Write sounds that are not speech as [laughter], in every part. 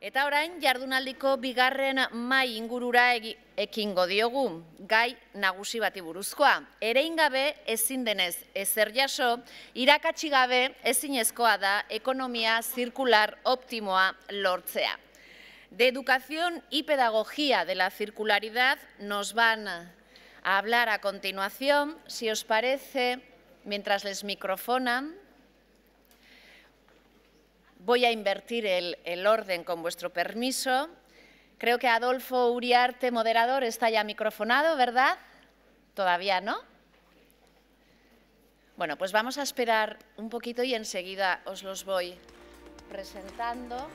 Eta orain, jardunaldiko bigarren mai ingurura ekingo diogu, gai nagusi bati buruzkoa. Erein gabe ezin denez ezer jaso, irakatsi gabe ezinezkoa da ekonomia zirkular optimoa lortzea. De educación y pedagogía de la circularidad nos van a hablar a continuación, si os parece, mientras les microfonan, Voy a invertir el, orden con vuestro permiso. Creo que Adolfo Uriarte, moderador, está ya microfonado, ¿verdad? Todavía no. Bueno, pues vamos a esperar un poquito y enseguida os los voy presentando.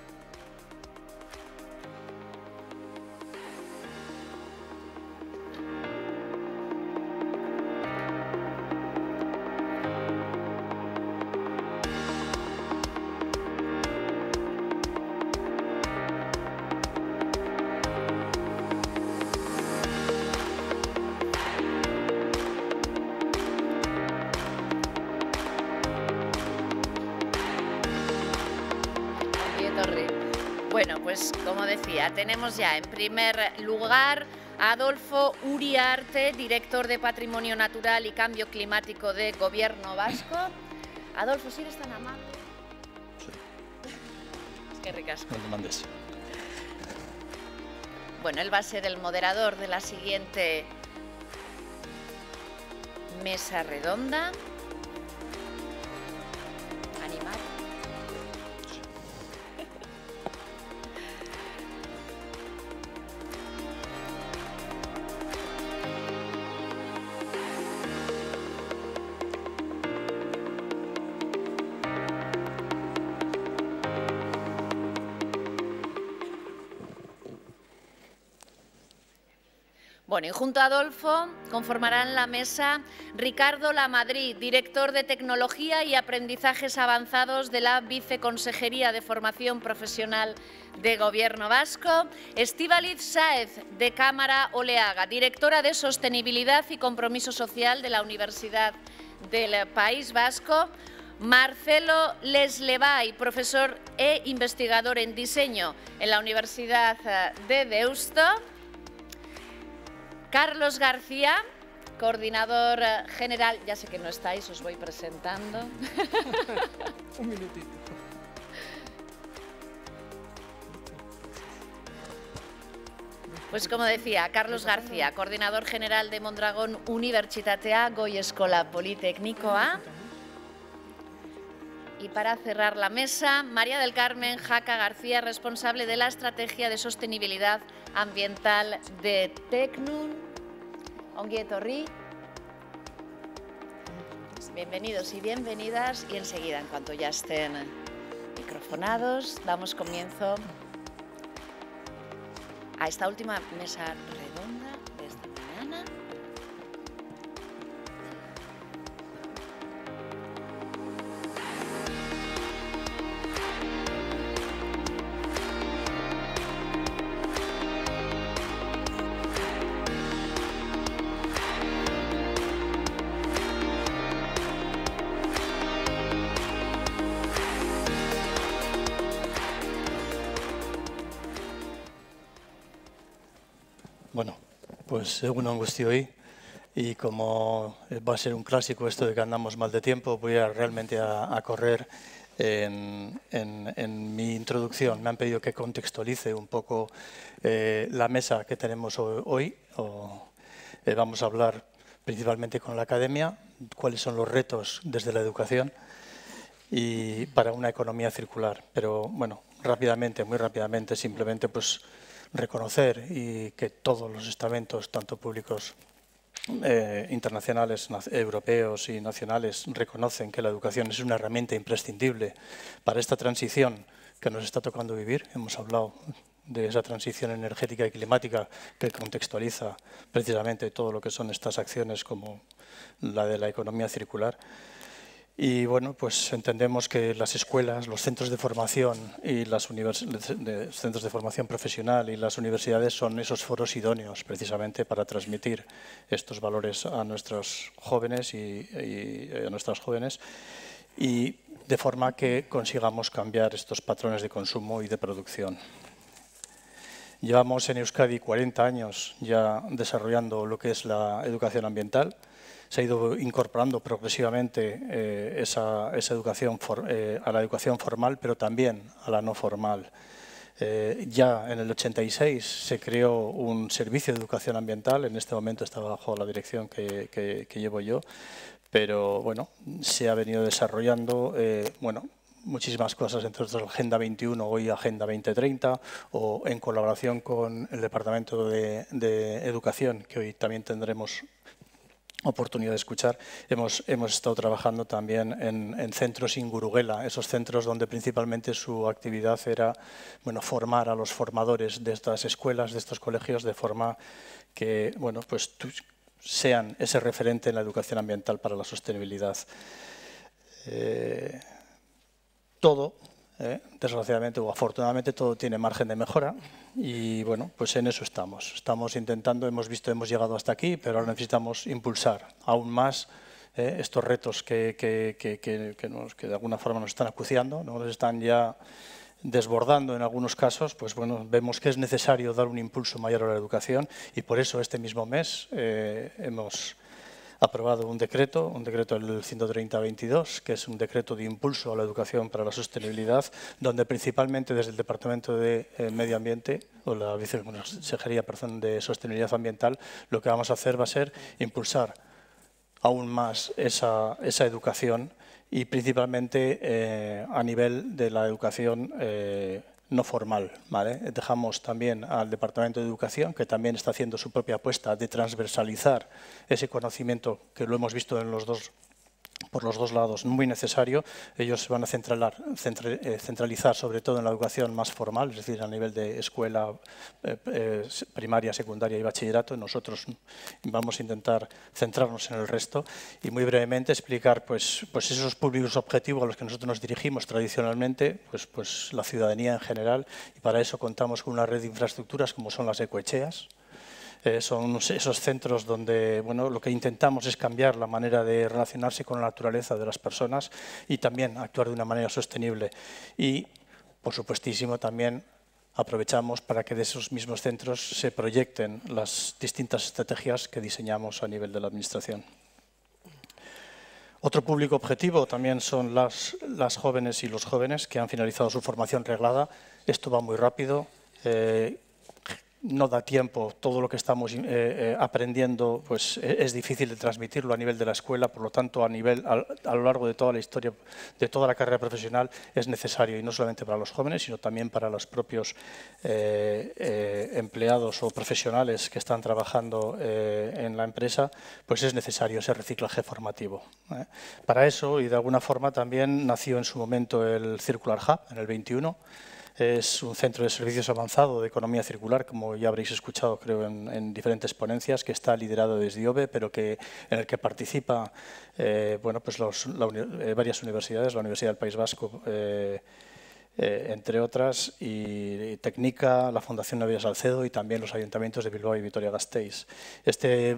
Bueno, pues como decía, tenemos ya en primer lugar a Adolfo Uriarte, director de Patrimonio Natural y Cambio Climático de Gobierno Vasco. Adolfo, si ¿sí eres tan amable. Sí. Es que ricas. No mandes. Bueno, él va a ser el moderador de la siguiente mesa redonda. Animado. Bueno, y junto a Adolfo conformarán la mesa Ricardo Lamadrid, director de Tecnología y Aprendizajes Avanzados de la Viceconsejería de Formación Profesional de Gobierno Vasco, Estíbaliz Saez, de Cámara Oleaga, directora de Sostenibilidad y Compromiso Social de la Universidad del País Vasco, Marcelo Leslevay, profesor e investigador en diseño en la Universidad de Deusto, Carlos García, coordinador eh, general, ya sé que no estáis, os voy presentando. [laughs] Un minutito. Pues como decía, Carlos García, coordinador general de Mondragón Unibertsitatea Goi Escola Politécnicoa. Y para cerrar la mesa, María del Carmen Jaca García, responsable de la Estrategia de Sostenibilidad Ambiental de Tecnun gueto pues Bienvenidos y bienvenidas y enseguida, en cuanto ya estén microfonados, damos comienzo a esta última mesa Bueno, pues según angustio hoy y como va a ser un clásico esto de que andamos mal de tiempo, voy a realmente a, correr en, mi introducción. Me han pedido que contextualice un poco eh, la mesa que tenemos hoy. Eh, vamos a hablar principalmente con la academia, cuáles son los retos desde la educación y para una economía circular. Pero bueno, rápidamente, muy rápidamente, simplemente pues reconocer y que todos los estamentos, tanto públicos eh, internacionales, europeos y nacionales, reconocen que la educación es una herramienta imprescindible para esta transición que nos está tocando vivir. Hemos hablado de esa transición energética y climática que contextualiza precisamente todo lo que son estas acciones como la de la economía circular. Y bueno, pues entendemos que las escuelas, los centros de formación y centros de formación profesional y las universidades son esos foros idóneos precisamente para transmitir estos valores a nuestros jóvenes y, y eh, a nuestras jóvenes y de forma que consigamos cambiar estos patrones de consumo y de producción. Llevamos en Euskadi 40 años ya desarrollando lo que es la educación ambiental se ha ido incorporando progresivamente eh, esa, educación eh, a la educación formal, pero también a la no formal. Eh, ya en el 86 se creó un servicio de educación ambiental, en este momento está bajo la dirección que, llevo yo, pero bueno, se ha venido desarrollando bueno, muchísimas cosas, entre otras Agenda 21, hoy Agenda 2030, o en colaboración con el Departamento de Educación, que hoy también tendremos oportunidad de escuchar, hemos, hemos estado trabajando también en, centros Inguruguela, esos centros donde principalmente su actividad era bueno, formar a los formadores de estas escuelas, de estos colegios, de forma que bueno, pues, sean ese referente en la educación ambiental para la sostenibilidad. Eh, todo ¿eh? desgraciadamente o afortunadamente todo tiene margen de mejora y bueno, pues en eso estamos. Estamos intentando, hemos visto, hemos llegado hasta aquí, pero ahora necesitamos impulsar aún más ¿eh? estos retos que, nos, que de alguna forma nos están acuciando, nos están ya desbordando en algunos casos, pues bueno, vemos que es necesario dar un impulso mayor a la educación y por eso este mismo mes eh, hemos aprobado un decreto, un decreto del 130-22, que es un decreto de impulso a la educación para la sostenibilidad, donde principalmente desde el Departamento de eh, Medio Ambiente, o la Viceconsejería de Sostenibilidad Ambiental, lo que vamos a hacer va a ser impulsar aún más esa, educación y principalmente eh, a nivel de la educación eh, no formal. Dejamos también al Departamento de Educación, que también está haciendo su propia apuesta de transversalizar ese conocimiento que lo hemos visto en los dos por los dos lados, muy necesario. Ellos se van a eh, centralizar sobre todo en la educación más formal, es decir, a nivel de escuela eh, eh, primaria, secundaria y bachillerato. Nosotros vamos a intentar centrarnos en el resto y muy brevemente explicar pues, pues esos públicos objetivos a los que nosotros nos dirigimos tradicionalmente, pues, pues la ciudadanía en general, y para eso contamos con una red de infraestructuras como son las ecoecheas, eh, son esos centros donde bueno, lo que intentamos es cambiar la manera de relacionarse con la naturaleza de las personas y también actuar de una manera sostenible. Y, por supuestísimo, también aprovechamos para que de esos mismos centros se proyecten las distintas estrategias que diseñamos a nivel de la Administración. Otro público objetivo también son las, las jóvenes y los jóvenes que han finalizado su formación reglada. Esto va muy rápido. Eh, no da tiempo, todo lo que estamos eh, eh, aprendiendo pues, e, es difícil de transmitirlo a nivel de la escuela, por lo tanto a, nivel, a, lo largo de toda la historia, de toda la carrera profesional es necesario, y no solamente para los jóvenes, sino también para los propios eh, empleados o profesionales que están trabajando en la empresa, pues es necesario ese reciclaje formativo. Para eso, y de alguna forma también nació en su momento el Circular Hub, en el 21, es un centro de servicios avanzado de economía circular, como ya habréis escuchado creo en, diferentes ponencias, que está liderado desde IOBE, pero que, en el que participa eh, bueno, pues eh, varias universidades, la Universidad del País Vasco, eh, eh, entre otras, y, Técnica, la Fundación Navia Salcedo y también los ayuntamientos de Bilbao y Vitoria-Gasteiz. Este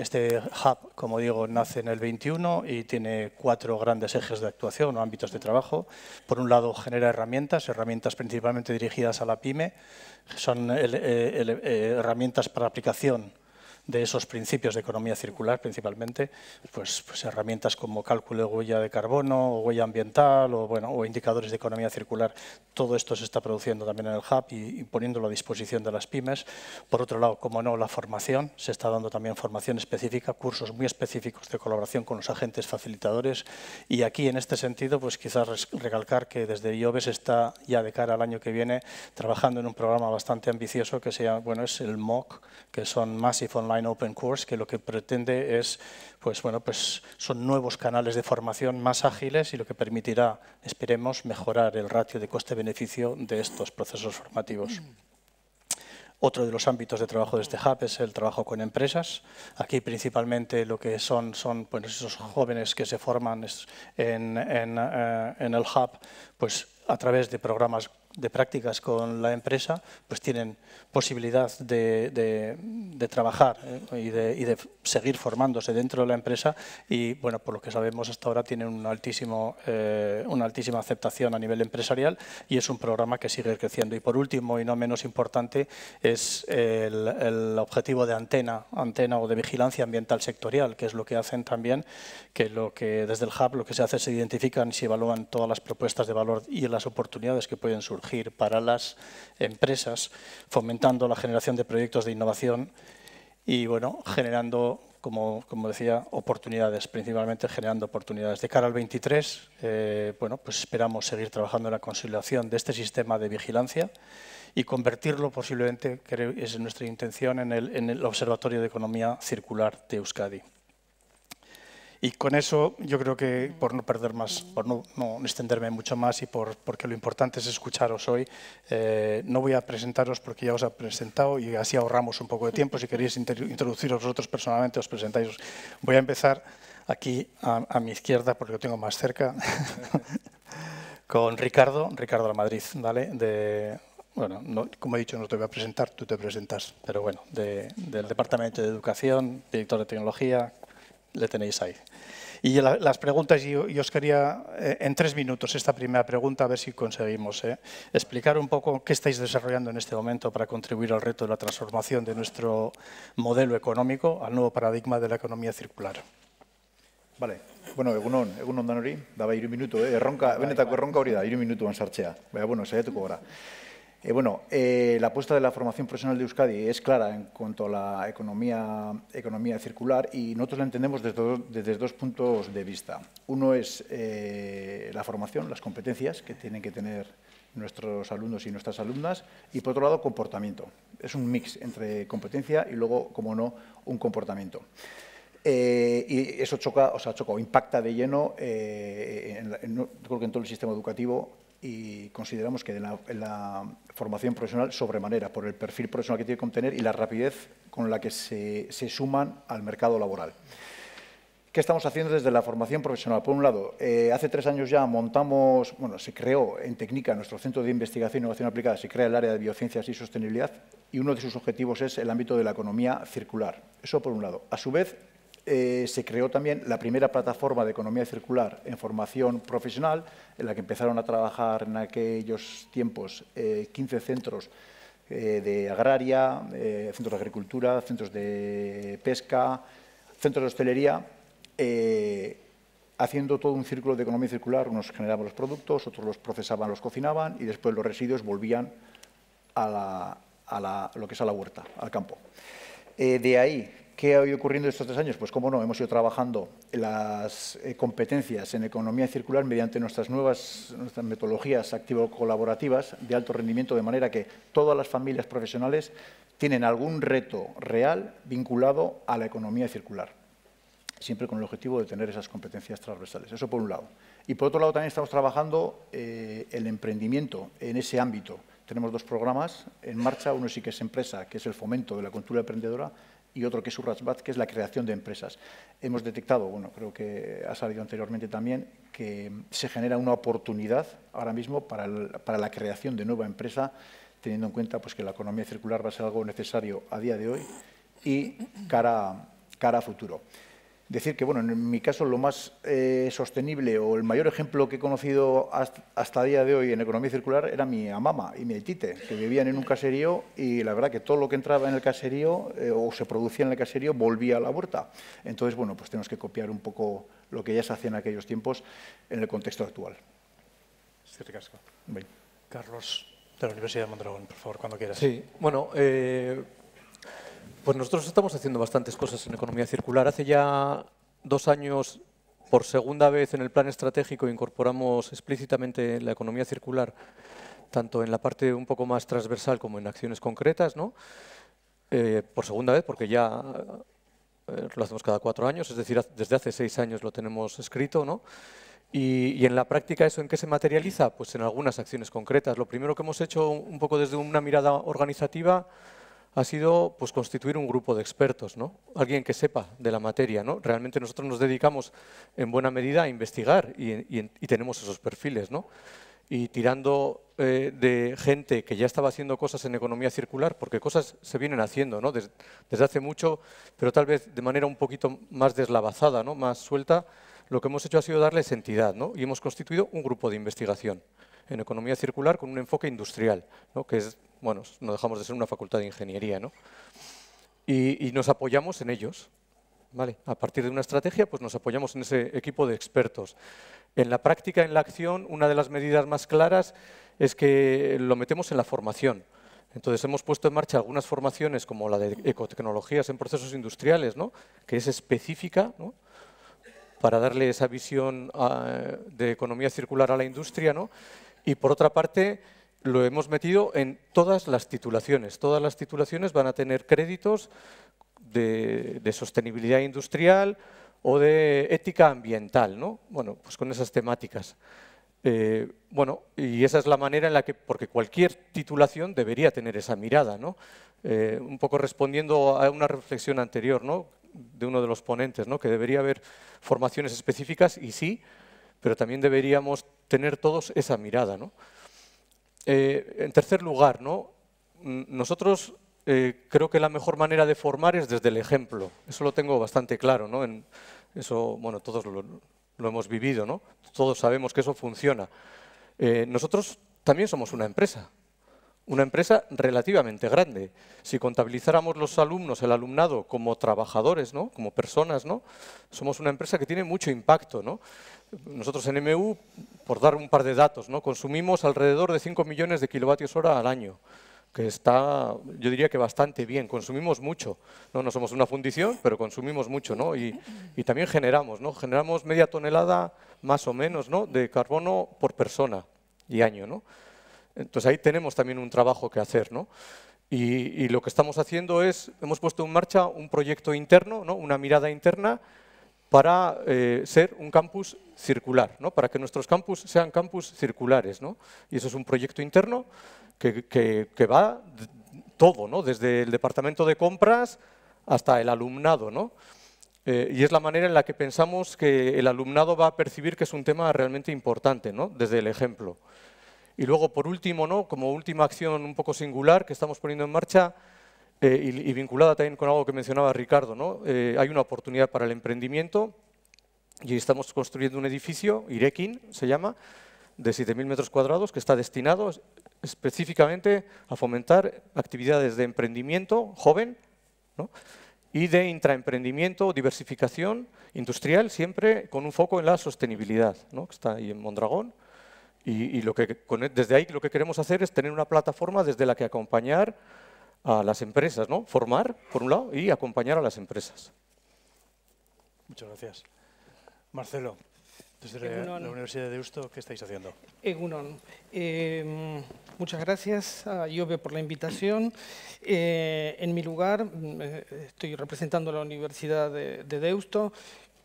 este hub, como digo, nace en el 21 y tiene cuatro grandes ejes de actuación o ámbitos de trabajo. Por un lado, genera herramientas, herramientas principalmente dirigidas a la PyME, son eh, eh, herramientas para aplicación de esos principios de economía circular principalmente, pues, pues, herramientas como cálculo de huella de carbono o huella ambiental o, bueno, o indicadores de economía circular. Todo esto se está produciendo también en el hub y, poniéndolo a disposición de las pymes. Por otro lado, como no, la formación. Se está dando también formación específica, cursos muy específicos de colaboración con los agentes facilitadores. Y aquí, en este sentido, pues quizás recalcar que desde IOBES está ya de cara al año que viene trabajando en un programa bastante ambicioso que se bueno, es el MOC, que son Massive Online open course que lo que pretende es, pues bueno, pues son nuevos canales de formación más ágiles y lo que permitirá, esperemos, mejorar el ratio de coste-beneficio de estos procesos formativos. Otro de los ámbitos de trabajo de este hub es el trabajo con empresas. Aquí principalmente lo que son son pues, esos jóvenes que se forman en, eh, en el hub pues, a través de programas de prácticas con la empresa, pues tienen posibilidad de, trabajar ¿eh? y, de, seguir formándose dentro de la empresa y, bueno, por lo que sabemos hasta ahora tienen un altísimo, eh, una altísima aceptación a nivel empresarial y es un programa que sigue creciendo. Y por último, y no menos importante, es el, objetivo de antena, antena o de vigilancia ambiental sectorial, que es lo que hacen también, que lo que desde el hub lo que se hace se identifican y se evalúan todas las propuestas de valor y las oportunidades que pueden surgir para las empresas, fomentando la generación de proyectos de innovación y bueno, generando, como, decía, oportunidades, principalmente generando oportunidades. De cara al 23, eh, bueno, pues esperamos seguir trabajando en la consolidación de este sistema de vigilancia y convertirlo posiblemente, que es nuestra intención, el, en el Observatorio de Economía Circular de Euskadi. Y con eso yo creo que, por no perder más, por no, extenderme mucho más y por, porque lo importante es escucharos hoy, eh, no voy a presentaros porque ya os he presentado y así ahorramos un poco de tiempo. Si queréis introduciros vosotros personalmente, os presentáis. Voy a empezar aquí a, mi izquierda porque lo tengo más cerca. [laughs] con Ricardo, Ricardo La Madrid, ¿vale? De, bueno, como he dicho, no te voy a presentar, tú te presentas, pero bueno, del Departamento de Educación, director de Tecnología, le tenéis ahí. Y las preguntas, yo, os quería, eh, en tres minutos, esta primera pregunta, a ver si conseguimos eh, explicar un poco qué estáis desarrollando en este momento para contribuir al reto de la transformación de nuestro modelo económico al nuevo paradigma de la economía circular. Vale, bueno, egunon, egunon danori, daba iru minuto. eh? erronka, benetako erronka hori da, iru minuto, Baina, bueno, saiatuko gara. Eh, bueno, eh, la apuesta de la formación profesional de Euskadi es clara en cuanto a la economía, economía circular y nosotros la entendemos desde, dos puntos de vista. Uno es eh, la formación, las competencias que tienen que tener nuestros alumnos y nuestras alumnas y, por otro lado, comportamiento. Es un mix entre competencia y luego, como no, un comportamiento. y eso choca, o sea, choca impacta de lleno, en, en todo el sistema educativo, y consideramos que la, formación profesional sobremanera por el perfil profesional que tiene que contener y la rapidez con la que se, suman al mercado laboral. ¿Qué estamos haciendo desde la formación profesional? Por un lado, eh, hace tres años ya montamos, bueno, se creó en Técnica, nuestro centro de investigación e innovación aplicada, se crea el área de biociencias y sostenibilidad y uno de sus objetivos es el ámbito de la economía circular. Eso por un lado. A su vez, eh, se creó también la primera plataforma de economía circular en formación profesional, en la que empezaron a trabajar en aquellos tiempos 15 eh, centros eh, de agraria, centros de agricultura, centros de pesca, centros de hostelería, haciendo todo un círculo de economía circular. Unos generaban los productos, otros los procesaban, los cocinaban y después los residuos volvían a, la, lo que es a la huerta, al campo. de ahí ¿Qué ha ido ocurriendo estos tres años? Pues como no, hemos ido trabajando las eh, competencias en economía circular mediante nuestras nuevas nuestras metodologías activo-colaborativas de alto rendimiento, de manera que todas las familias profesionales tienen algún reto real vinculado a la economía circular, siempre con el objetivo de tener esas competencias transversales. Eso por un lado. Y por otro lado también estamos trabajando eh, el emprendimiento en ese ámbito. Tenemos dos programas en marcha, uno sí que es empresa, que es el fomento de la cultura emprendedora, y otro que es rasbat que es la creación de empresas. Hemos detectado, bueno, creo que ha salido anteriormente también, que se genera una oportunidad ahora mismo para, la creación de nueva empresa, teniendo en cuenta pues, que la economía circular va a ser algo necesario a día de hoy y cara, cara a futuro decir que, bueno, en mi caso lo más eh, sostenible o el mayor ejemplo que he conocido hasta, día de hoy en economía circular era mi amama y mi tite que vivían en un caserío y la verdad que todo lo que entraba en el caserío eh, o se producía en el caserío volvía a la huerta. Entonces, bueno, pues tenemos que copiar un poco lo que ya se hacía en aquellos tiempos en el contexto actual. Carlos, de la Universidad de Mondragón, por favor, cuando quieras. Sí, bueno... Eh, pues nosotros estamos haciendo bastantes cosas en economía circular. Hace ya dos años, por segunda vez en el plan estratégico, incorporamos explícitamente la economía circular, tanto en la parte un poco más transversal como en acciones concretas, ¿no? Eh, por segunda vez, porque ya eh, lo hacemos cada cuatro años, es decir, desde hace seis años lo tenemos escrito, ¿no? y, en la práctica, ¿eso en qué se materializa? Pues en algunas acciones concretas. Lo primero que hemos hecho, un poco desde una mirada organizativa, ha sido pues, constituir un grupo de expertos, ¿no? alguien que sepa de la materia. ¿no? Realmente nosotros nos dedicamos en buena medida a investigar y, tenemos esos perfiles. ¿no? Y tirando eh, de gente que ya estaba haciendo cosas en economía circular, porque cosas se vienen haciendo ¿no? desde, hace mucho, pero tal vez de manera un poquito más deslavazada, ¿no? más suelta, lo que hemos hecho ha sido darles entidad ¿no? y hemos constituido un grupo de investigación en economía circular con un enfoque industrial, ¿no? que es bueno, no dejamos de ser una facultad de ingeniería, ¿no? Y, nos apoyamos en ellos, ¿vale? A partir de una estrategia, pues nos apoyamos en ese equipo de expertos. En la práctica, en la acción, una de las medidas más claras es que lo metemos en la formación. Entonces hemos puesto en marcha algunas formaciones como la de ecotecnologías en procesos industriales, ¿no? que es específica ¿no? para darle esa visión ah, de economía circular a la industria. ¿no? Y por otra parte, lo hemos metido en todas las titulaciones. Todas las titulaciones van a tener créditos de, sostenibilidad industrial o de ética ambiental, ¿no? Bueno, pues con esas temáticas. Eh, bueno, y esa es la manera en la que, porque cualquier titulación debería tener esa mirada, ¿no? Eh, un poco respondiendo a una reflexión anterior, ¿no? De uno de los ponentes, ¿no? Que debería haber formaciones específicas, y sí, pero también deberíamos tener todos esa mirada, ¿no? Eh, en tercer lugar, ¿no? Mm, nosotros eh, creo que la mejor manera de formar es desde el ejemplo. Eso lo tengo bastante claro. ¿no? En eso, bueno, todos lo, hemos vivido, ¿no? todos sabemos que eso funciona. Eh, nosotros también somos una empresa, una empresa relativamente grande. Si contabilizáramos los alumnos, el alumnado, como trabajadores, ¿no? como personas, ¿no? somos una empresa que tiene mucho impacto. ¿no? Nosotros en MU, por dar un par de datos, ¿no? consumimos alrededor de 5 millones de kilovatios hora al año, que está, yo diría que bastante bien, consumimos mucho. No, no somos una fundición, pero consumimos mucho ¿no? y, y también generamos, ¿no? generamos media tonelada más o menos ¿no? de carbono por persona y año. ¿no? Entonces ahí tenemos también un trabajo que hacer. ¿no? Y, y, lo que estamos haciendo es, hemos puesto en marcha un proyecto interno, ¿no? una mirada interna para eh, ser un campus circular, ¿no? para que nuestros campus sean campus circulares. ¿no? Y eso es un proyecto interno que, va todo, ¿no? desde el departamento de compras hasta el alumnado. ¿no? Eh, y es la manera en la que pensamos que el alumnado va a percibir que es un tema realmente importante, ¿no? desde el ejemplo. Y luego, por último, ¿no? como última acción un poco singular que estamos poniendo en marcha, eh, y, vinculada también con algo que mencionaba Ricardo, ¿no? Eh, hay una oportunidad para el emprendimiento y estamos construyendo un edificio, Irekin se llama, de 7.000 metros cuadrados que está destinado específicamente a fomentar actividades de emprendimiento joven ¿no? y de intraemprendimiento, diversificación industrial, siempre con un foco en la sostenibilidad, ¿no? que está ahí en Mondragón. Y, lo que, e, desde ahí lo que queremos hacer es tener una plataforma desde la que acompañar a las empresas, ¿no? Formar, por un lado, y acompañar a las empresas. Muchas gracias. Marcelo, desde la, Universidad de Deusto, ¿qué estáis haciendo? Egunon, em, muchas gracias a ah, Iove por la invitación. Eh, en mi lugar, mm, eh, estoy representando a la Universidad de Deusto,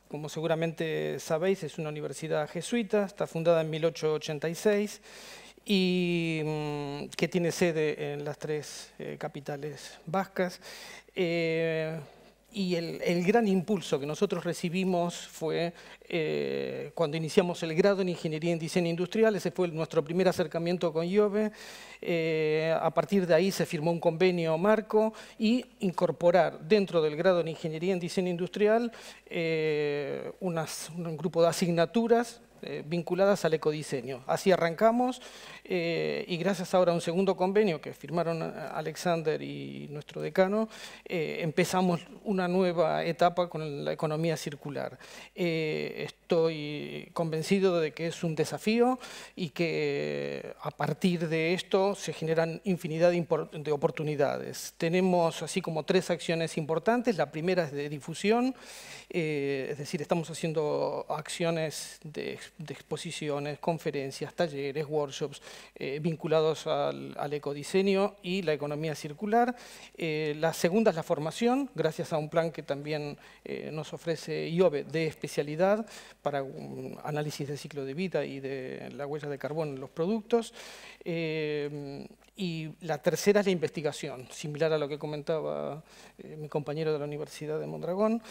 como seguramente sabéis, es una universidad jesuita, está fundada en 1886 y mm, que tiene sede en las tres eh, capitales vascas. Eh, y el, gran impulso que nosotros recibimos fue eh, cuando iniciamos el grado en Ingeniería en Diseño Industrial, ese fue nuestro primer acercamiento con IOBE, a partir de ahí se firmó un convenio marco y incorporar dentro del grado en Ingeniería en Diseño Industrial un grupo de asignaturas vinculadas al ecodiseño. Así arrancamos eh, y gracias ahora a un segundo convenio que firmaron eh, Alexander y nuestro decano, eh, empezamos una nueva etapa con la economía circular. estoy convencido de que es un desafío y que a partir de esto se generan infinidad de, oportunidades. Tenemos así como tres acciones importantes. La primera es de difusión, es decir, estamos haciendo acciones de exposiciones, conferencias, talleres, workshops, eh, vinculados al, ecodiseño y la economía circular. Eh, la segunda es la formación, gracias a un plan que también eh, nos ofrece IOBE de especialidad para un análisis de ciclo de vida y de la huella de carbón en los productos. Y la tercera es la investigación, similar a lo que comentaba eh, mi compañero de la Universidad de Mondragón.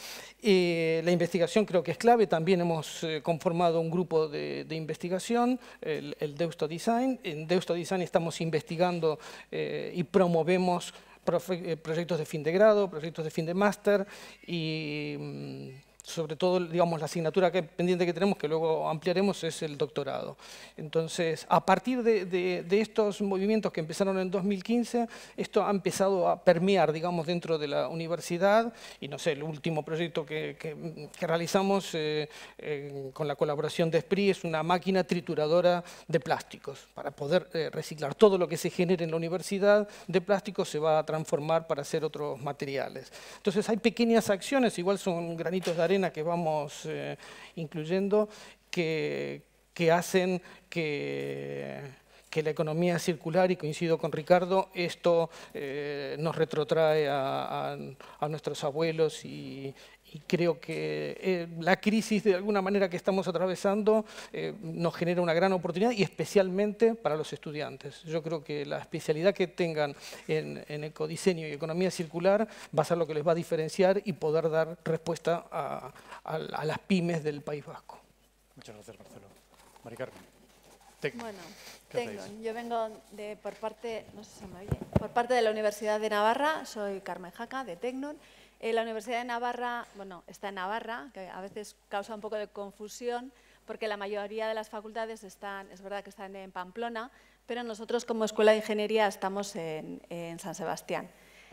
Eh, la investigación creo que es clave, también hemos eh, conformado un grupo de, investigación, el, Deusto Design. En Deusto Design estamos investigando y promovemos proyectos de fin de grado, proyectos de fin de máster y... Mm, sobre todo, digamos, la asignatura que, pendiente que tenemos, que luego ampliaremos, es el doctorado. Entonces, a partir de, estos movimientos que empezaron en 2015, esto ha empezado a permear, digamos, dentro de la universidad, y no sé, el último proyecto que, realizamos eh, eh, con la colaboración de Esprit es una máquina trituradora de plásticos, para poder eh, reciclar todo lo que se genere en la universidad de plásticos se va a transformar para hacer otros materiales. Entonces, hay pequeñas acciones, igual son granitos de arena, que vamos eh, incluyendo que, hacen que, que, la economía circular, y coincido con Ricardo, esto eh, nos retrotrae a nuestros abuelos y, y creo que eh, la crisis de alguna manera que estamos atravesando eh, nos genera una gran oportunidad y especialmente para los estudiantes. Yo creo que la especialidad que tengan en, en ecodiseño y economía circular va a ser lo que les va a diferenciar y poder dar respuesta a, a, las pymes del País Vasco. Muchas gracias, Marcelo. María Carmen. bueno, tengo, yo vengo de, por parte, no sé si me por parte de la Universidad de Navarra, soy Carmen Jaca, de Tecnon, eh, la Universidad de Navarra, bueno, está en Navarra, que a veces causa un poco de confusión, porque la mayoría de las facultades están, es verdad que están en Pamplona, pero nosotros como Escuela de Ingeniería estamos en, San Sebastián.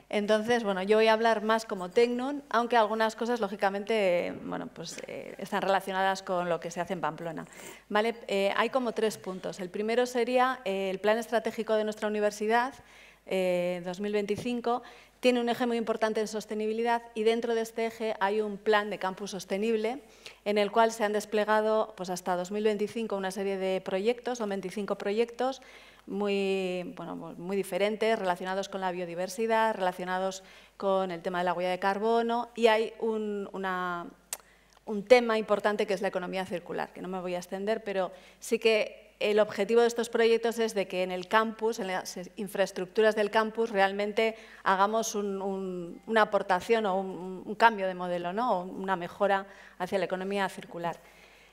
Entonces, bueno, yo voy a hablar más como tecnon aunque algunas cosas, lógicamente, bueno, pues eh, están relacionadas con lo que se hace en Pamplona. ¿Vale? Eh, hay como tres puntos. El primero sería el plan estratégico de nuestra universidad, 2025, tiene un eje muy importante en sostenibilidad y dentro de este eje hay un plan de campus sostenible en el cual se han desplegado pues, hasta 2025 una serie de proyectos, son 25 proyectos muy, bueno, pues, muy diferentes, relacionados con la biodiversidad, relacionados con el tema de la huella de carbono y hay una, un tema importante que es la economía circular, que no me voy a extender, pero sí que el objetivo de estos proyectos es de que en el campus, en las infraestructuras del campus, realmente hagamos una aportación o un, cambio de modelo, ¿no? una mejora hacia la economía circular.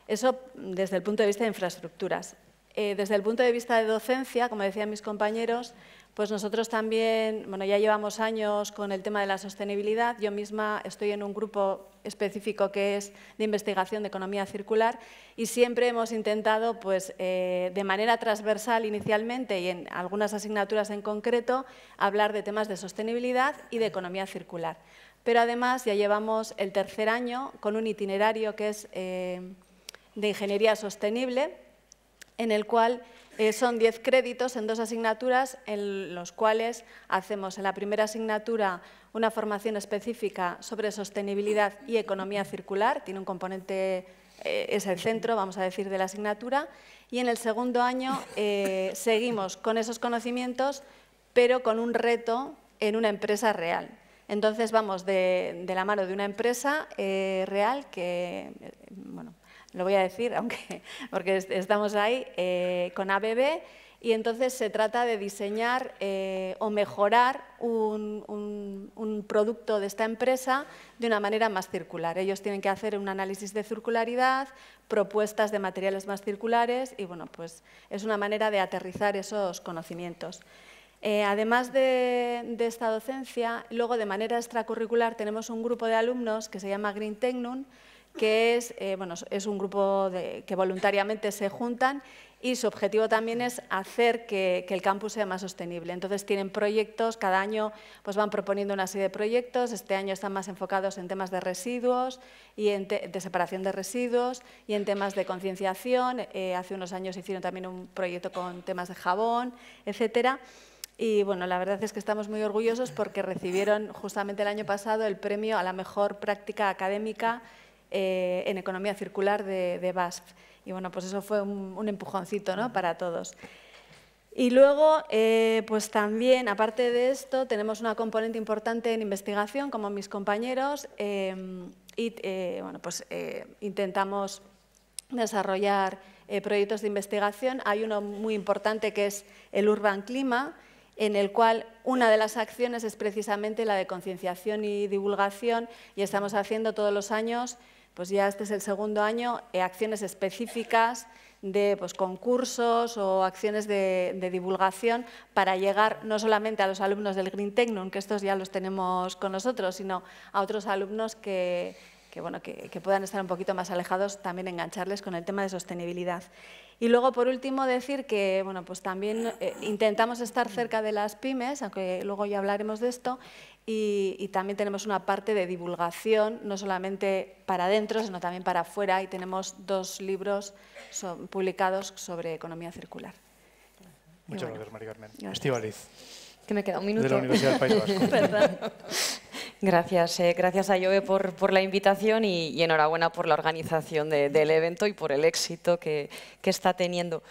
Eso desde el punto de vista de infraestructuras. Eh, desde el punto de vista de docencia, como decían mis compañeros, pues nosotros también, bueno, ya llevamos años con el tema de la sostenibilidad. Yo misma estoy en un grupo específico que es de investigación de economía circular y siempre hemos intentado, pues, eh, de manera transversal inicialmente y en algunas asignaturas en concreto, hablar de temas de sostenibilidad y de economía circular. Pero además ya llevamos el tercer año con un itinerario que es eh, de ingeniería sostenible, en el cual eh, son diez créditos en dos asignaturas en los cuales hacemos en la primera asignatura una formación específica sobre sostenibilidad y economía circular, tiene un componente, eh, es el centro, vamos a decir, de la asignatura, y en el segundo año eh, seguimos con esos conocimientos, pero con un reto en una empresa real. Entonces vamos de, de la mano de una empresa real que, bueno, lo voy a decir, [laughs] aunque porque estamos ahí, eh, con ABB, y entonces se trata de diseñar eh, o mejorar un, producto de esta empresa de una manera más circular. Ellos tienen que hacer un análisis de circularidad, propuestas de materiales más circulares y bueno, pues es una manera de aterrizar esos conocimientos. Eh, además de, de, esta docencia, luego de manera extracurricular tenemos un grupo de alumnos que se llama Green Technum, que es, eh, bueno, es un grupo que voluntariamente se juntan y su objetivo también es hacer que, el campus sea más sostenible. Entonces tienen proyectos, cada año pues van proponiendo una serie de proyectos, este año están más enfocados en temas de residuos, y de separación de residuos y en temas de concienciación, eh, hace unos años hicieron también un proyecto con temas de jabón, etcétera. Y bueno, la verdad es que estamos muy orgullosos porque recibieron justamente el año pasado el premio a la mejor práctica académica eh, en economía circular de, BASF. Y bueno, pues eso fue un, empujoncito para todos. Y luego, eh, pues también, aparte de esto, tenemos una componente importante en investigación, como mis compañeros, eh, y bueno, pues intentamos desarrollar proyectos de investigación. Hay uno muy importante que es el Urban Clima, en el cual una de las acciones es precisamente la de concienciación y divulgación, y estamos haciendo todos los años pues ya este es el segundo año, eh, acciones específicas de pues, concursos o acciones de, divulgación para llegar no solamente a los alumnos del Green Technum, que estos ya los tenemos con nosotros, sino a otros alumnos que, bueno, que, puedan estar un poquito más alejados, también engancharles con el tema de sostenibilidad. Y luego, por último, decir que bueno, pues también eh, intentamos estar cerca de las pymes, aunque luego ya hablaremos de esto, y, también tenemos una parte de divulgación, no solamente para adentro, sino también para afuera, y tenemos dos libros publicados sobre economía circular. Muchas gracias, María Carmen. Estivaliz. Que me queda un minuto. De la Universidad del País Vasco. [laughs] Gracias, eh, gracias a Yove por, la invitación y, enhorabuena por la organización del evento y por el éxito que, está teniendo.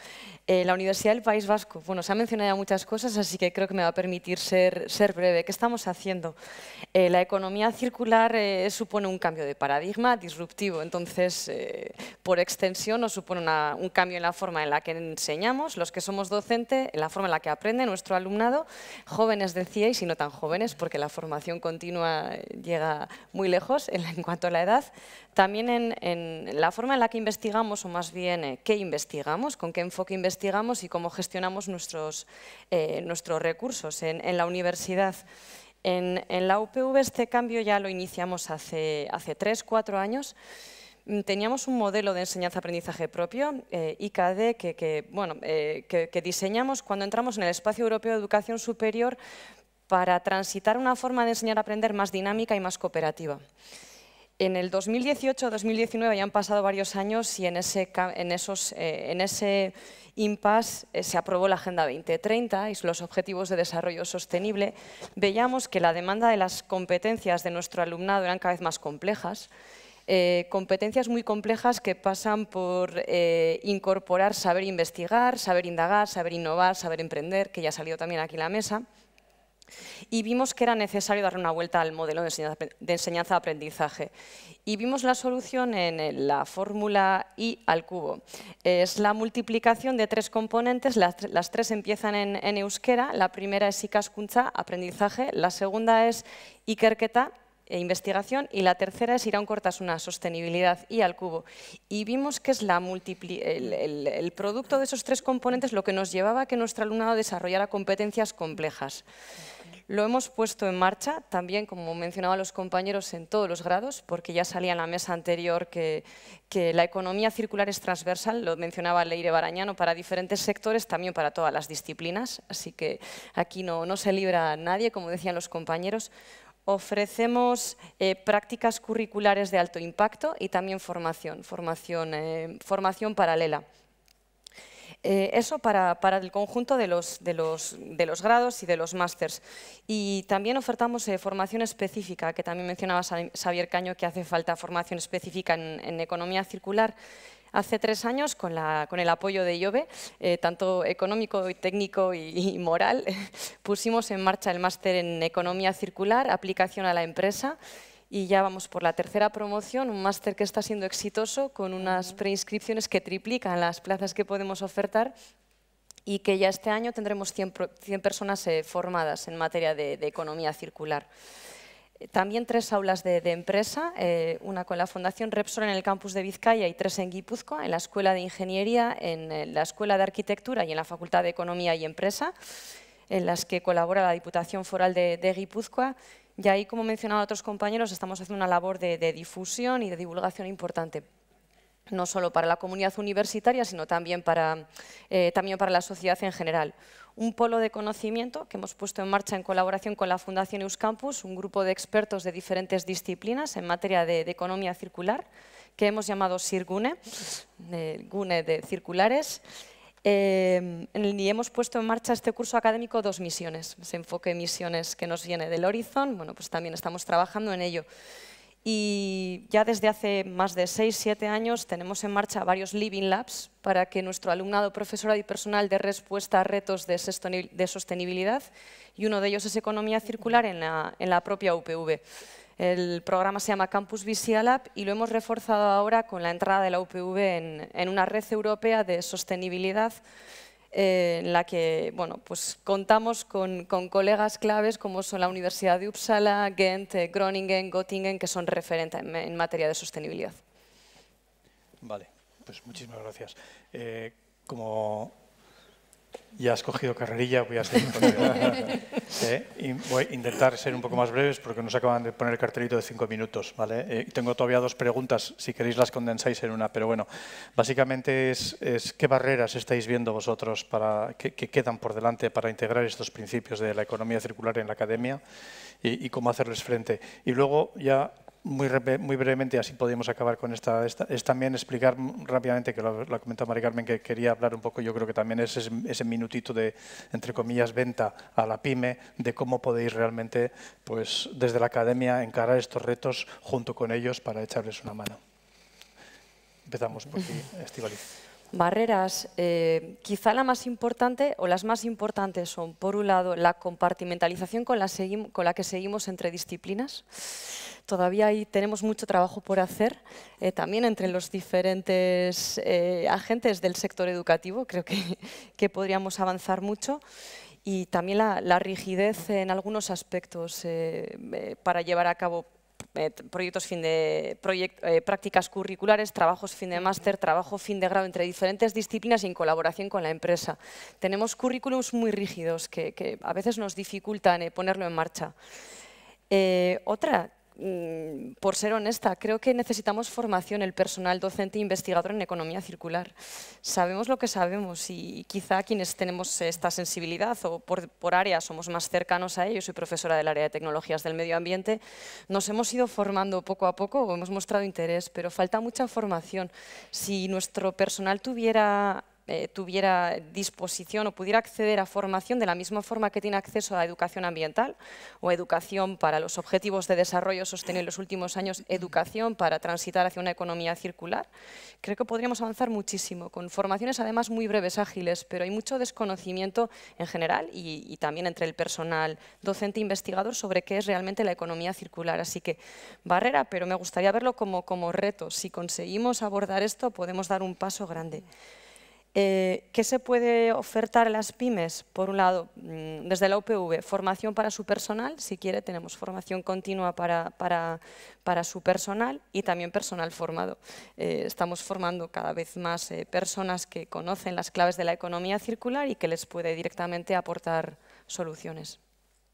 Eh, la Universidad del País Vasco, bueno, se han mencionado ya muchas cosas, así que creo que me va a permitir ser, breve. ¿Qué estamos haciendo? Eh, la economía circular supone un cambio de paradigma disruptivo, entonces, por extensión, nos supone un cambio en la forma en la que enseñamos, los que somos docentes, en la forma en la que aprende nuestro alumnado, jóvenes decíais y no tan jóvenes, porque la formación continua llega, muy lejos en, cuanto a la edad. También en, la forma en la que investigamos, o más bien eh, qué investigamos, con qué enfoque investigamos y cómo gestionamos nuestros, eh, nuestros recursos en, la universidad. En, la UPV este cambio ya lo iniciamos hace, hace cuatro años. Mm, teníamos un modelo de enseñanza-aprendizaje propio, eh, ICADE, que, bueno, que, diseñamos cuando entramos en el espacio europeo de educación superior para transitar una forma de enseñar a aprender más dinámica y más cooperativa. En el 2018-2019 ya han pasado varios años y en ese, eh, en ese impasse eh, se aprobó la Agenda 2030 y los Objetivos de Desarrollo Sostenible. Veíamos que la demanda de las competencias de nuestro alumnado eran cada vez más complejas. Eh, competencias muy complejas que pasan por incorporar saber investigar, saber indagar, saber innovar, saber emprender, que ya ha salido también aquí en la mesa y vimos que era necesario darle una vuelta al modelo de enseñanza-aprendizaje. Y vimos la solución en la fórmula I al cubo. Es la multiplicación de tres componentes, las, tres empiezan en, euskera, la primera es ikaskuntza, aprendizaje, la segunda es ikerketa, e investigación y la tercera es irán cortas sostenibilidad y al cubo. Y vimos que es la el, el, producto de esos tres componentes lo que nos llevaba a que nuestro alumnado desarrollara competencias complejas. Lo hemos puesto en marcha también, como mencionaban los compañeros, en todos los grados, porque ya salía en la mesa anterior que, la economía circular es transversal, lo mencionaba Leire Barañano, para diferentes sectores, también para todas las disciplinas, así que aquí no, se libra nadie, como decían los compañeros. Ofrecemos eh, prácticas curriculares de alto impacto y también formación, formación, eh, formación paralela. Eh, eso para, el conjunto de los, de, los, grados y de los másters. Y también ofertamos eh, formación específica, que también mencionaba Xavier Caño, que hace falta formación específica en, economía circular. Hace tres años, con, la, con el apoyo de IOBE, eh, tanto económico y técnico y moral, [laughs] pusimos en marcha el máster en economía circular, aplicación a la empresa, y ya vamos por la tercera promoción, un máster que está siendo exitoso con unas preinscripciones que triplican las plazas que podemos ofertar y que ya este año tendremos 100, personas eh, formadas en materia de, economía circular. Eh, también tres aulas de, empresa, eh, una con la Fundación Repsol en el campus de Vizcaya y tres en Guipúzcoa, en la Escuela de Ingeniería, en la Escuela de Arquitectura y en la Facultad de Economía y Empresa, en las que colabora la Diputación Foral de Guipúzcoa y ahí, como mencionado otros compañeros, estamos haciendo una labor de, difusión y de divulgación importante no solo para la comunidad universitaria, sino también para, eh, también para la sociedad en general. Un polo de conocimiento que hemos puesto en marcha en colaboración con la Fundación Euskampus, un grupo de expertos de diferentes disciplinas en materia de, economía circular, que hemos llamado SIRGUNE, GUNE de circulares, y em, hemos puesto en marcha este curso académico dos misiones, ese enfoque de misiones que nos viene del Horizon, bueno, pues también estamos trabajando en ello. Y ya desde hace más de 6 siete años tenemos en marcha varios Living Labs para que nuestro alumnado, profesorado y personal dé respuesta a retos de sostenibilidad y uno de ellos es economía circular en la, en la propia UPV. El programa se llama Campus Visialab App y lo hemos reforzado ahora con la entrada de la UPV en, una red europea de sostenibilidad eh, en la que bueno, pues contamos con, colegas claves como son la Universidad de Uppsala, Ghent, eh, Groningen, Göttingen, que son referentes en, materia de sostenibilidad. Vale, pues muchísimas gracias. Eh, como ya has cogido carrerilla, [laughs] ¿Eh? voy a intentar ser un poco más breves porque nos acaban de poner el cartelito de cinco minutos. ¿vale? Eh, tengo todavía dos preguntas, si queréis las condensáis en una, pero bueno, básicamente es, qué barreras estáis viendo vosotros para que, quedan por delante para integrar estos principios de la economía circular en la academia y, y cómo hacerles frente. Y luego ya muy, muy brevemente, así podemos acabar con esta, es también explicar rápidamente, que lo, ha comentado María Carmen, que quería hablar un poco, yo creo que también es ese, minutito de, entre comillas, venta a la pyme, de cómo podéis realmente, pues desde la academia, encarar estos retos junto con ellos para echarles una mano. Empezamos por ti, Estivali. Barreras, eh, quizá la más importante o las más importantes son, por un lado, la compartimentalización con la, que seguimos entre disciplinas. Todavía ahí tenemos mucho trabajo por hacer, eh, también entre los diferentes eh, agentes del sector educativo, creo que, que podríamos avanzar mucho y también la, rigidez en algunos aspectos para llevar a cabo eh, proyectos fin de, eh, prácticas curriculares, trabajos fin de máster, trabajo fin de grado entre diferentes disciplinas y en colaboración con la empresa. Tenemos currículums muy rígidos que, que a veces nos dificultan eh, ponerlo en marcha. otra, Mm, por ser honesta, creo que necesitamos formación el personal docente e investigador en economía circular. Sabemos lo que sabemos y quizá quienes tenemos esta sensibilidad o por, área somos más cercanos a ello, soy profesora del área de tecnologías del medio ambiente, nos hemos ido formando poco a poco o hemos mostrado interés, pero falta mucha formación. Si nuestro personal tuviera eh, tuviera disposición o pudiera acceder a formación de la misma forma que tiene acceso a educación ambiental o educación para los objetivos de desarrollo sostenible en los últimos años, educación para transitar hacia una economía circular, creo que podríamos avanzar muchísimo con formaciones además muy breves, ágiles, pero hay mucho desconocimiento en general y, también entre el personal docente e investigador sobre qué es realmente la economía circular. Así que barrera, pero me gustaría verlo como, como reto. Si conseguimos abordar esto, podemos dar un paso grande. Eh, ¿Qué se puede ofertar a las pymes? Por un lado, mm, desde la UPV, formación para su personal, si quiere tenemos formación continua para, su personal y también personal formado. Eh, estamos formando cada vez más eh, personas que conocen las claves de la economía circular y que les puede directamente aportar soluciones.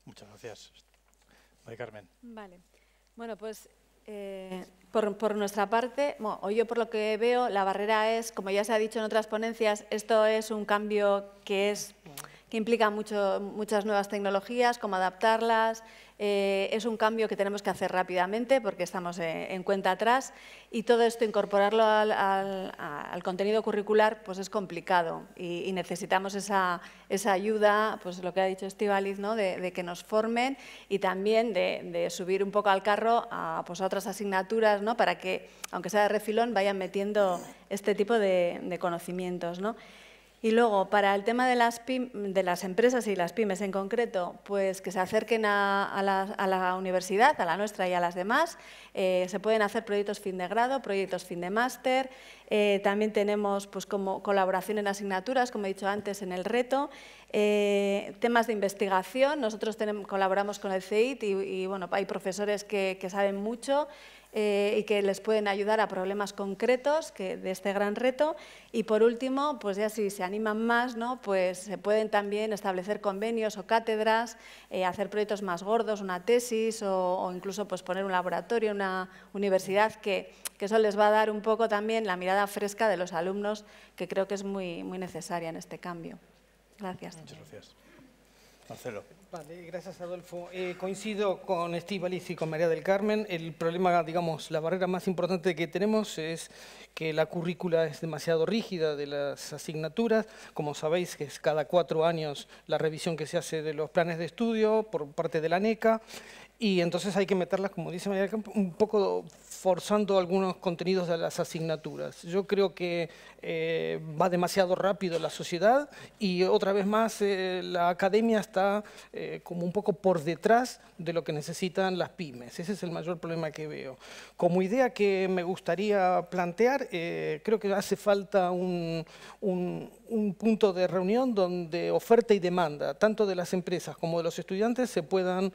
Muchas gracias. María Carmen. Vale. Bueno, pues eh, por, nuestra parte, o yo por lo que veo, la barrera es, como ya se ha dicho en otras ponencias, esto es un cambio que, es, que implica mucho, muchas nuevas tecnologías, cómo adaptarlas, eh, es un cambio que tenemos que hacer rápidamente porque estamos eh, en, cuenta atrás y todo esto, incorporarlo al, contenido curricular, pues es complicado y, necesitamos esa, ayuda, pues lo que ha dicho Estivaliz, ¿no? de, que nos formen y también de, subir un poco al carro pues, a, otras asignaturas ¿no? para que, aunque sea de refilón, vayan metiendo este tipo de, de conocimientos. ¿no? Y luego, para el tema de las, de las empresas y las pymes en concreto, pues que se acerquen a, la, universidad, a la nuestra y a las demás. Eh, se pueden hacer proyectos fin de grado, proyectos fin de máster. Eh, también tenemos pues, como colaboración en asignaturas, como he dicho antes, en el reto. Eh, temas de investigación, nosotros tenemos, colaboramos con el CEIT y, bueno, hay profesores que, que saben mucho eh, y que les pueden ayudar a problemas concretos que, de este gran reto. Y por último, pues ya si se animan más, ¿no? pues se pueden también establecer convenios o cátedras, eh, hacer proyectos más gordos, una tesis o, incluso pues, poner un laboratorio, una universidad, que, eso les va a dar un poco también la mirada fresca de los alumnos, que creo que es muy, muy necesaria en este cambio. Gracias. Muchas gracias. Marcelo. Vale, gracias Adolfo. Eh, coincido con Steve Alice y con María del Carmen. El problema, digamos, la barrera más importante que tenemos es que la currícula es demasiado rígida de las asignaturas. Como sabéis, que es cada cuatro años la revisión que se hace de los planes de estudio por parte de la NECA. Y entonces hay que meterlas, como dice María del Carmen, un poco forzando algunos contenidos de las asignaturas. Yo creo que eh, va demasiado rápido la sociedad y otra vez más eh, la academia está eh, como un poco por detrás de lo que necesitan las pymes. Ese es el mayor problema que veo. Como idea que me gustaría plantear, creo que hace falta un, punto de reunión donde oferta y demanda, tanto de las empresas como de los estudiantes, se puedan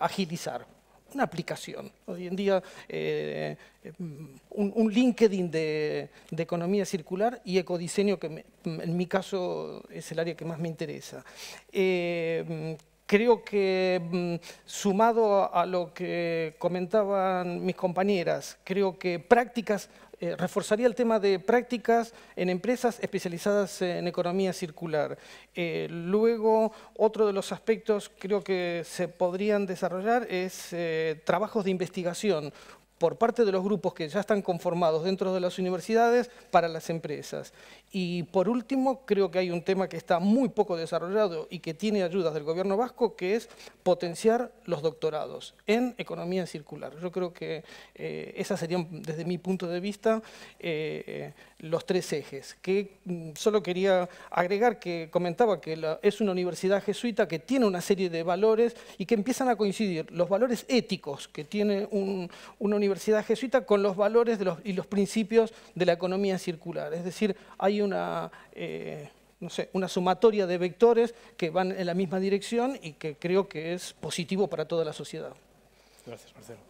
agilizar una aplicación. Hoy en día eh, mm, un, LinkedIn de, economía circular y ecodiseño, que mm, en mi caso es el área que más me interesa. Eh, mm, creo que sumado a lo que comentaban mis compañeras, creo que prácticas eh, reforzaría el tema de prácticas en empresas especializadas en economía circular. Eh, luego, otro de los aspectos creo que se podrían desarrollar es eh, trabajos de investigación por parte de los grupos que ya están conformados dentro de las universidades para las empresas. Y por último, creo que hay un tema que está muy poco desarrollado y que tiene ayudas del gobierno vasco, que es potenciar los doctorados en economía circular. Yo creo que eh, esa sería serían, desde mi punto de vista, eh, eh, los tres ejes, que mm, solo quería agregar que comentaba que es una universidad jesuita que tiene una serie de valores y que empiezan a coincidir los valores éticos que tiene una universidad jesuita con los valores de los, y los principios de la economía circular. Es decir, hay una... Eh, una sumatoria de vectores que van en la misma dirección y que creo que es positivo para toda la sociedad. Gracias, Marcelo.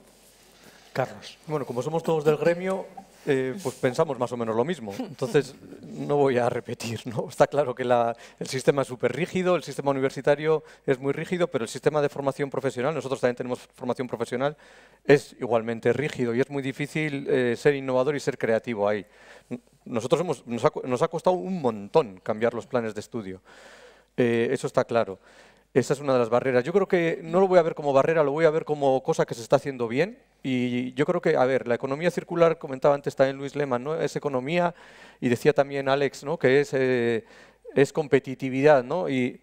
Carlos. Bueno, como somos todos del gremio, eh, pues pensamos más o menos lo mismo. Entonces, no voy a repetir, Está claro que el sistema es súper rígido, el sistema universitario es muy rígido, pero el sistema de formación profesional, nosotros también tenemos formación profesional, es igualmente rígido y es muy difícil eh, ser innovador y ser creativo ahí. Nosotros hemos, nos, ha, costado un montón cambiar los planes de estudio. Eh, eso está claro. Esa es una de las barreras. Yo creo que no lo voy a ver como barrera, lo voy a ver como cosa que se está haciendo bien y yo creo que, a ver, la economía circular, comentaba antes también Luis Lehmann, ¿no? es economía, y decía también Alex, ¿no? que es, eh, es competitividad, ¿no? y,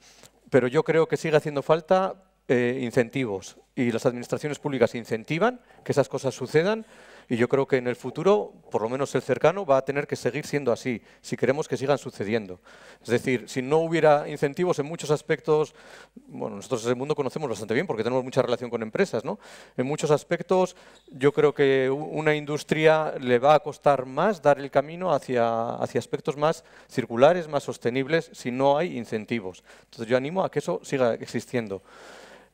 pero yo creo que sigue haciendo falta eh, incentivos, y las administraciones públicas incentivan que esas cosas sucedan, y yo creo que en el futuro, por lo menos el cercano, va a tener que seguir siendo así, si queremos que sigan sucediendo. Es decir, si no hubiera incentivos en muchos aspectos, bueno, nosotros en el mundo conocemos bastante bien porque tenemos mucha relación con empresas, ¿no? En muchos aspectos, yo creo que una industria le va a costar más dar el camino hacia, hacia aspectos más circulares, más sostenibles, si no hay incentivos. Entonces yo animo a que eso siga existiendo.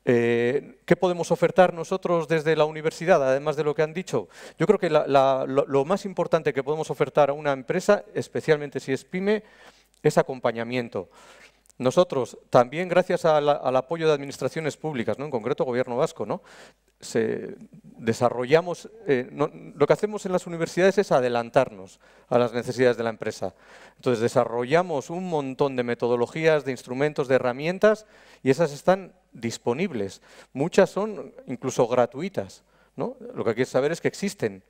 Eh, ¿Qué podemos ofertar nosotros desde la universidad, además de lo que han dicho? Yo creo que lo, más importante que podemos ofertar a una empresa, especialmente si es PyME, es acompañamiento. Nosotros, también gracias al apoyo de administraciones públicas, ¿no? en concreto Gobierno Vasco, ¿no? se desarrollamos, eh, lo que hacemos en las universidades es adelantarnos a las necesidades de la empresa. Entonces desarrollamos un montón de metodologías, de instrumentos, de herramientas y esas están disponibles. Muchas son incluso gratuitas. Lo que hay que saber es que existen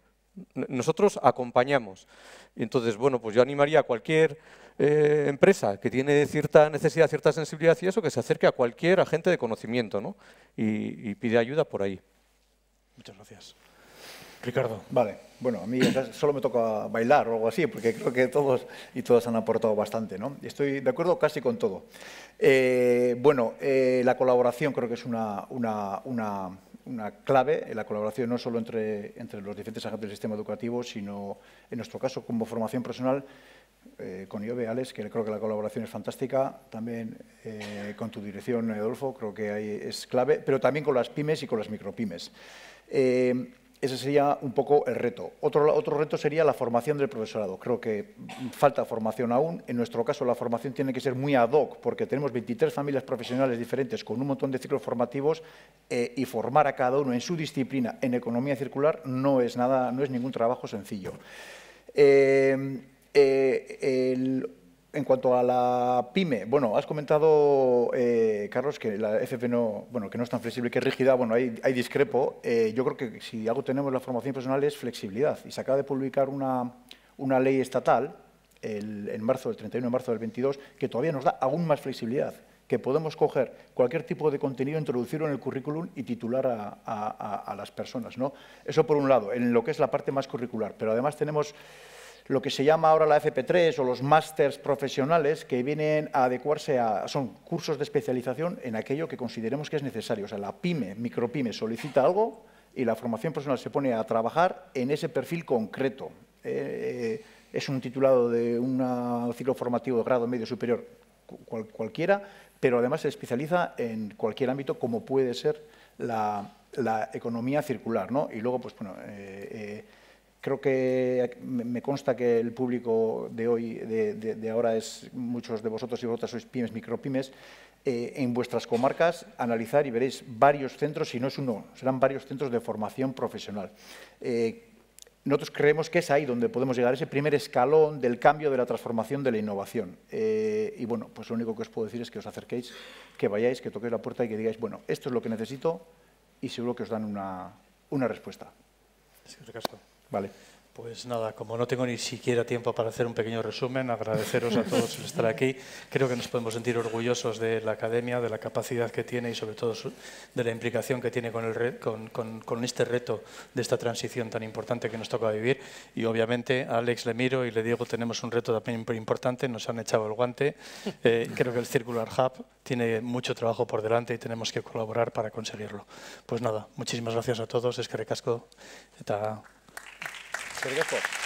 nosotros acompañamos. Entonces, bueno, pues yo animaría a cualquier eh, empresa que tiene cierta necesidad, cierta sensibilidad y eso, que se acerque a cualquier agente de conocimiento ¿no? y, pide ayuda por ahí. Muchas gracias. Ricardo. Vale, bueno, a mí solo me toca bailar o algo así, porque creo que todos y todas han aportado bastante, ¿no? Estoy de acuerdo casi con todo. Eh, bueno, eh, la colaboración creo que es una una clave en la colaboración no solo entre, entre los diferentes agentes del sistema educativo, sino en nuestro caso como formación personal eh, con Iove, Alex, que creo que la colaboración es fantástica, también eh, con tu dirección, Adolfo, creo que ahí es clave, pero también con las pymes y con las micropymes. Eh, ese sería un poco el reto. Otro, otro, reto sería la formación del profesorado. Creo que falta formación aún. En nuestro caso, la formación tiene que ser muy ad hoc, porque tenemos 23 familias profesionales diferentes con un montón de ciclos formativos eh, y formar a cada uno en su disciplina en economía circular no es, nada, no es ningún trabajo sencillo. Eh, eh, el en cuanto a la PyME, bueno, has comentado, eh, Carlos, que la FP no, bueno, que no es tan flexible, que es rígida, bueno, hay discrepo. Eh, yo creo que si algo tenemos la formación personal es flexibilidad. Y se acaba de publicar una, ley estatal, en marzo, del 31 de marzo del 22, que todavía nos da aún más flexibilidad que podemos coger cualquier tipo de contenido, introducirlo en el currículum y titular a, a las personas. ¿no? Eso por un lado, en lo que es la parte más curricular, pero además tenemos lo que se llama ahora la FP3 o los másters profesionales que vienen a adecuarse a... son cursos de especialización en aquello que consideremos que es necesario. O sea, la pyme, micropyme solicita algo y la formación profesional se pone a trabajar en ese perfil concreto. Eh, es un titulado de un ciclo formativo de grado medio superior cualquiera, pero además se especializa en cualquier ámbito como puede ser la, economía circular. ¿no? Y luego, pues bueno... Eh, eh, Creo que me consta que el público de hoy, de, ahora, es muchos de vosotros y vosotras sois pymes, micropymes. Eh, en vuestras comarcas analizar y veréis varios centros, si no es uno, serán varios centros de formación profesional. Eh, nosotros creemos que es ahí donde podemos llegar, ese primer escalón del cambio, de la transformación, de la innovación. Eh, y bueno, pues lo único que os puedo decir es que os acerquéis, que vayáis, que toquéis la puerta y que digáis, bueno, esto es lo que necesito y seguro que os dan una, una respuesta. Vale. Pues nada, como no tengo ni siquiera tiempo para hacer un pequeño resumen, agradeceros a todos por estar aquí. Creo que nos podemos sentir orgullosos de la academia, de la capacidad que tiene y sobre todo de la implicación que tiene con, el con, este reto de esta transición tan importante que nos toca vivir. Y obviamente a Alex le miro y le digo, tenemos un reto también importante, nos han echado el guante. Eh, creo que el Circular Hub tiene mucho trabajo por delante y tenemos que colaborar para conseguirlo. Pues nada, muchísimas gracias a todos, es que recasco. está... Very good.